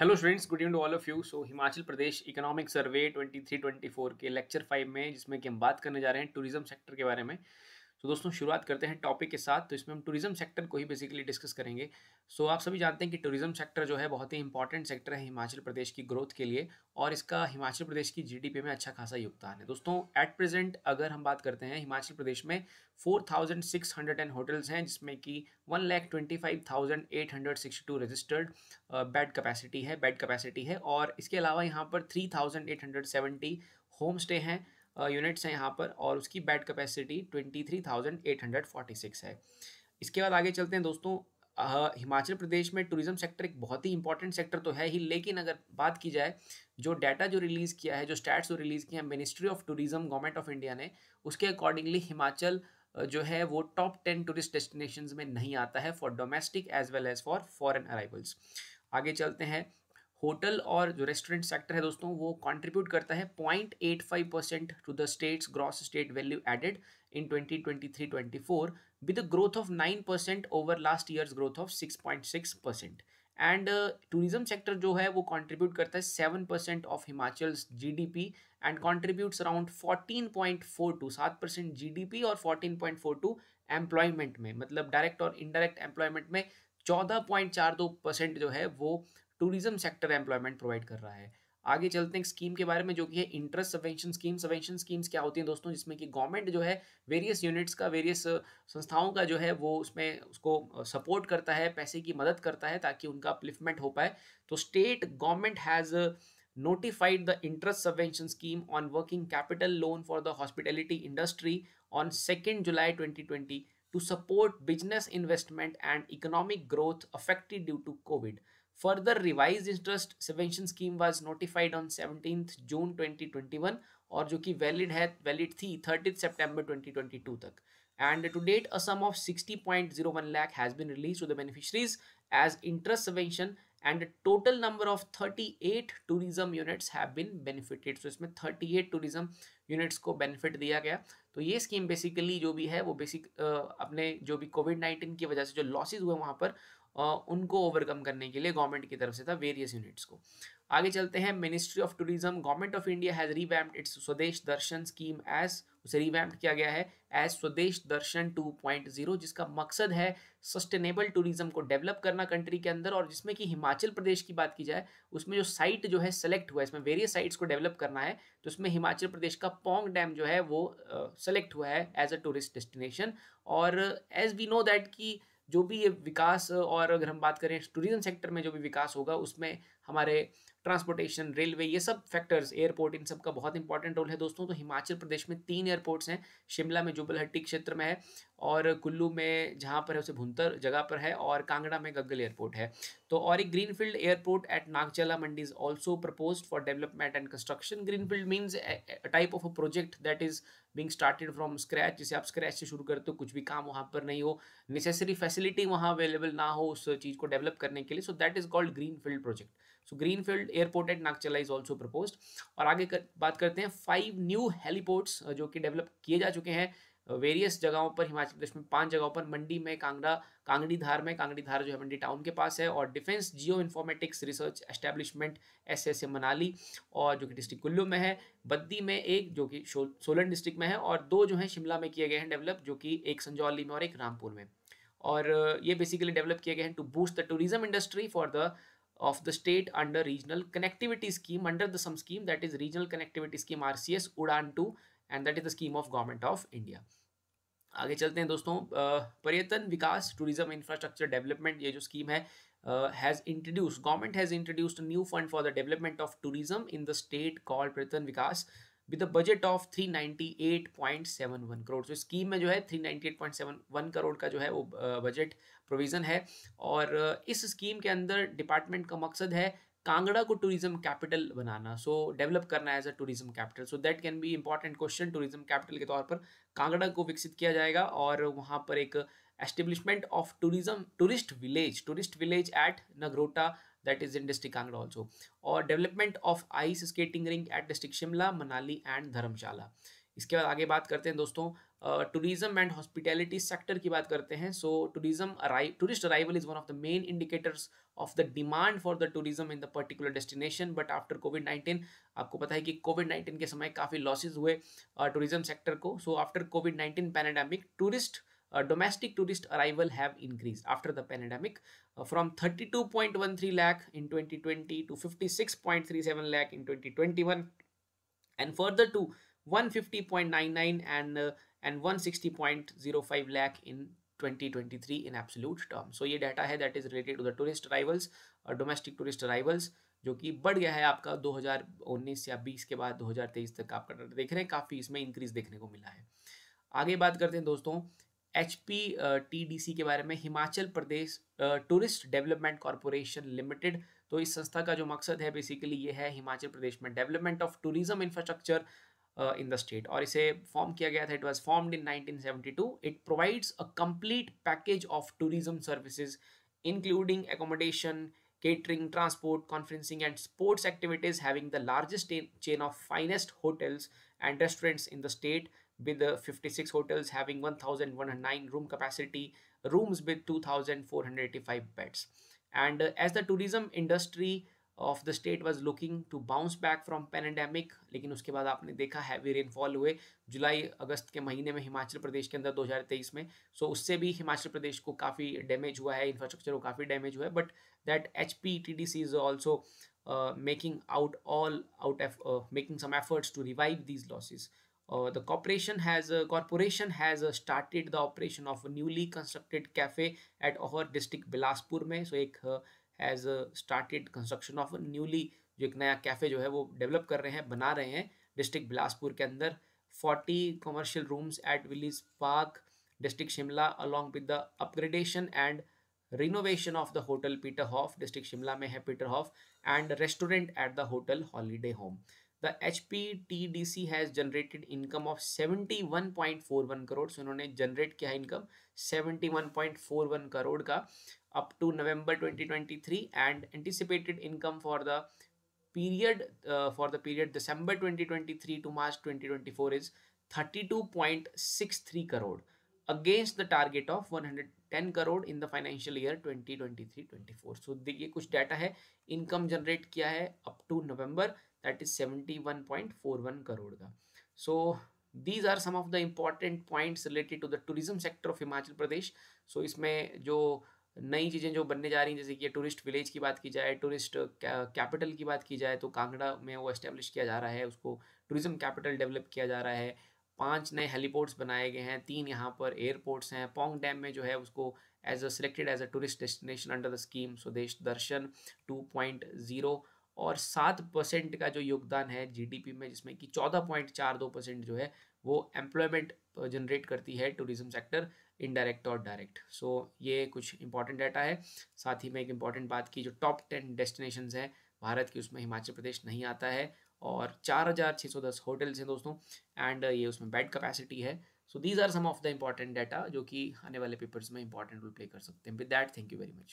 Hello students good evening all of you so Himachal Pradesh economic survey 23-24 के lecture five में जिसमें कि हम बात करने जा रहे हैं टूरिज्म सेक्टर के बारे में तो दोस्तों शुरुआत करते हैं टॉपिक के साथ तो इसमें हम टूरिज्म सेक्टर को ही बेसिकली डिस्कस करेंगे सो आप सभी जानते हैं कि टूरिज्म सेक्टर जो है बहुत ही इंपॉर्टेंट सेक्टर है हिमाचल प्रदेश की ग्रोथ के लिए और इसका हिमाचल प्रदेश की जी में अच्छा खासा योगदान है दोस्तों एट प्रेजेंट अगर हम बात करते हैं हिमाचल प्रदेश में एंड होटल्स हैं जिसमें कि टू रजिस्टर्ड बेड कैपेसिटी है बेड कैपेसिटी है और इसके अलावा यहाँ पर सेवेंटी होम स्टे हैं यूनिट्स हैं यहाँ पर और उसकी bed capacity twenty three thousand eight hundred forty six है इसके बाद आगे चलते हैं दोस्तों हिमाचल प्रदेश में टूरिज्म सेक्टर एक बहुत ही इंपॉर्टेंट सेक्टर तो है ही लेकिन अगर बात की जाए जो डाटा जो रिलीज़ किया है जो स्टैट्स जो रिलीज़ किया है ministry of tourism government of India ने उसके अकॉर्डिंगली हिमाचल जो है वो टॉप टेन टूरिस्ट डेस्टिनेशन में नहीं आता है for domestic as well as for foreign arrivals आगे चलते हैं होटल और जो रेस्टोरेंट सेक्टर है दोस्तों वो कंट्रीब्यूट करता है 0.85 percent to the state's gross state value added in 2023-24 with growth of 9 percent over last years growth of 6.6 percent and tourism sector जो है वो कंट्रीब्यूट करता है seven percent of Himachal G D P and contributes around fourteen point four two सात percent G D P और fourteen point four two employment में मतलब direct और इनडायरेक्ट एम्प्लॉयमेंट में चौदह पॉइंट चार दो परसेंट जो है वो टूरिज्म सेक्टर एम्प्लॉयमेंट प्रोवाइड कर रहा है आगे चलते हैं स्कीम के बारे में जो कि है interest subvention scheme subvention schemes क्या होती हैं दोस्तों जिसमें कि गवर्नमेंट जो है वेरियस यूनिट्स का वेरियस संस्थाओं का जो है वो उसमें उसको सपोर्ट करता है पैसे की मदद करता है ताकि उनका अपलिफ्टमेंट हो पाए तो state government has notified the interest subvention scheme on working capital loan for the hospitality industry on second July twenty two support business investment and economic growth affected due to COVID Further revised interest subvention scheme was notified on 17th June 2021 और जो कि valid है valid थी 30th September 2022 तक and to date a sum of 60.01 lakh has been released to the beneficiaries as interest subvention and a total number of 38 tourism units have been benefited so इसमें 38 tourism units को benefit दिया गया तो ये scheme basically जो भी है वो basic आ, अपने जो भी covid 19 की वजह से जो losses हुए वहाँ पर उनको ओवरकम करने के लिए गवर्नमेंट की तरफ से था वेरियस यूनिट्स को आगे चलते हैं ministry of tourism government of India has revamped its Swadesh Darshan scheme as उसे रिवैम्प किया गया है एज स्वदेश दर्शन 2.0 जिसका मकसद है सस्टेनेबल टूरिज्म को डेवलप करना कंट्री के अंदर और जिसमें कि हिमाचल प्रदेश की बात की जाए उसमें जो साइट जो है सेलेक्ट हुआ है इसमें वेरियस साइट्स को डेवलप करना है तो उसमें हिमाचल प्रदेश का पोंग डैम जो है वो सेलेक्ट uh, हुआ है एज अ टूरिस्ट डेस्टिनेशन और एज वी नो दैट कि जो भी ये विकास और अगर हम बात करें टूरिज्म सेक्टर में जो भी विकास होगा उसमें हमारे ट्रांसपोर्टेशन रेलवे ये सब फैक्टर्स एयरपोर्ट इन सब का बहुत इंपॉर्टेंट रोल है दोस्तों तो हिमाचल प्रदेश में तीन एयरपोर्ट्स हैं शिमला में जुबलहट्टी क्षेत्र में है और कुल्लू में जहाँ पर है उसे भुंतर जगह पर है और कांगड़ा में गग्गल एयरपोर्ट है तो और एक greenfield airport at Nagchala Mandi is also propose for development and construction greenfield means type of a project that is being started from scratch जिसे आप स्क्रैच से शुरू करते हो कुछ भी काम वहाँ पर नहीं हो नेसेसरी फैसिलिटी वहाँ अवेलेबल ना हो उस चीज़ को डेवलप करने के लिए so that is called green field project so greenfield airport at Nagchala is also propose और आगे कर, बात करते हैं फाइव न्यू हेलीपोर्ट्स जो कि डेवलप किए जा चुके हैं वेरियस जगहों पर हिमाचल प्रदेश में पांच जगहों पर मंडी में कांगड़ा कांगड़ी धार में कांगड़ी धार जो है मंडी टाउन के पास है और defence geo informatics research establishment S S Manali और जो कि डिस्ट्रिक्ट कुल्लू में है बद्दी में एक जो कि सोलन डिस्ट्रिक्ट में है और दो जो है शिमला में किए गए हैं डेवलप जो कि एक संजौली में और एक रामपुर में और ये बेसिकली डेवलप किए गए हैं to boost the tourism industry for the of the state under regional connectivity scheme under the some scheme that is regional connectivity scheme RCS udan 2 and that is the scheme of government of india आगे चलते हैं दोस्तों पर्यटन विकास tourism infrastructure development ये जो scheme है has introduce government has introduced new fund for the development of tourism in the state called Paryatan Vikas with budget of 398.71 crore तो scheme में जो है 398.71 करोड़ का जो है वो बजट प्रोविज़न है और इस स्कीम के अंदर डिपार्टमेंट का मकसद है कांगड़ा को टूरिज्म कैपिटल बनाना सो डेवलप करना as a tourism capital so that can be important question tourism capital के तौर पर कांगड़ा को विकसित किया जाएगा और वहाँ पर एक establishment of tourism tourist village tourist village at Nagrota that is in district Kangra also और development of ice skating ring at district Shimla Manali and Dharamshala इसके बाद आगे बात करते हैं दोस्तों टूरिज्म एंड हॉस्पिटैलिटी सेक्टर की बात करते हैं so tourism tourist arrival is one of the main indicators of the demand for the tourism in the particular destination but after covid nineteen आपको पता है कि कोविड नाइन्टीन के समय काफ़ी लॉसेज हुए टूरिज्म uh, सेक्टर को so after covid nineteen pandemic tourist uh, domestic tourist arrival have increased after the pandemic uh, from 32.13 lakh in 2020 to 56.37 lakh in 2021 and further to 150.99 and uh, and 160.05 lakh in 2023 in absolute term so ये data है that is related to the tourist arrivals और domestic tourist arrivals जो कि बढ़ गया है आपका 2019 या 20 के बाद 2023 तक आपका देख रहे हैं काफ़ी इसमें इंक्रीज देखने को मिला है आगे बात करते हैं दोस्तों H P T D C के बारे में Himachal Pradesh tourist development corporation limited तो इस संस्था का जो मकसद है बेसिकली ये है हिमाचल प्रदेश में development of tourism infrastructure in the state और इसे फॉर्म किया गया था it was formed in 1972 it provides a complete package of tourism services including accommodation catering transport conferencing and sports activities having the largest chain of finest hotels and restaurants in the state with uh, 56 hotels having 1,109 room capacity, rooms with 2,485 beds. And uh, as the tourism industry of the state was looking to bounce back from pandemic, लेकिन उसके बाद आपने देखा heavy rainfall हुए जुलाई अगस्त के महीने में हिमाचल प्रदेश के अंदर 2023 में सो so उससे भी हिमाचल प्रदेश को काफ़ी डैमेज हुआ है इंफ्रास्ट्रक्चर को काफ़ी डैमेज हुआ है but that H P T D C is also making out all out making some efforts to revive these losses Uh, the corporation has a corporation has uh, started the operation of a newly constructed cafe at our district bilaspur में so ek uh, has started construction of a newly जो एक नया cafe जो है वो develop कर रहे हैं बना रहे हैं डिस्ट्रिक्ट बिलासपुर के अंदर 40 commercial rooms at Willies Park district Shimla along with the upgradation and renovation of the hotel Peter Hof, district Shimla mein hai Peter Hof and restaurant at the hotel Holiday Home. The H P has generated income of 71.41 crore so, उन्होंने generate किया है income 71.41 crore का up to November 2023 and anticipated income for the period for the period December 2023 to March 2024 is 32.63 crore against the target of 110 crore in the financial year 2023-24 so देखिए कुछ data है income generate किया है up to November that point four one crore का so these are some of the important point related to the tourism sector of Himachal Pradesh so इसमें जो नई चीज़ें जो बनने जा रही हैं जैसे कि टूरिस्ट विलेज की बात की जाए टूरिस्ट कैपिटल की बात की जाए तो कांगड़ा में वो इस्टेब्लिश किया जा रहा है उसको टूरिज्म कैपिटल डेवलप किया जा रहा है पांच नए हेलीपोर्ट्स बनाए गए हैं तीन यहाँ पर एयरपोर्ट्स हैं पोंग डैम में जो है उसको as a selected as a tourist destination under the scheme Swadesh Darshan two point zero और सात परसेंट का जो योगदान है जीडीपी में जिसमें कि चौदह पॉइंट चार दो परसेंट जो है वो एम्प्लॉयमेंट जनरेट करती है टूरिज्म सेक्टर इनडायरेक्ट और डायरेक्ट सो so, ये कुछ इंपॉर्टेंट डाटा है साथ ही में एक इम्पॉर्टेंट बात की जो टॉप टेन डेस्टिनेशन है भारत की उसमें हिमाचल प्रदेश नहीं आता है और चार हजार छः सौ दस होटल्स हैं दोस्तों एंड ये उसमें बेड कैपेसिटी है so these are some of the important data जो कि आने वाले पेपर्स में इंपॉर्टेंट रोल प्ले कर सकते हैं with that thank you very much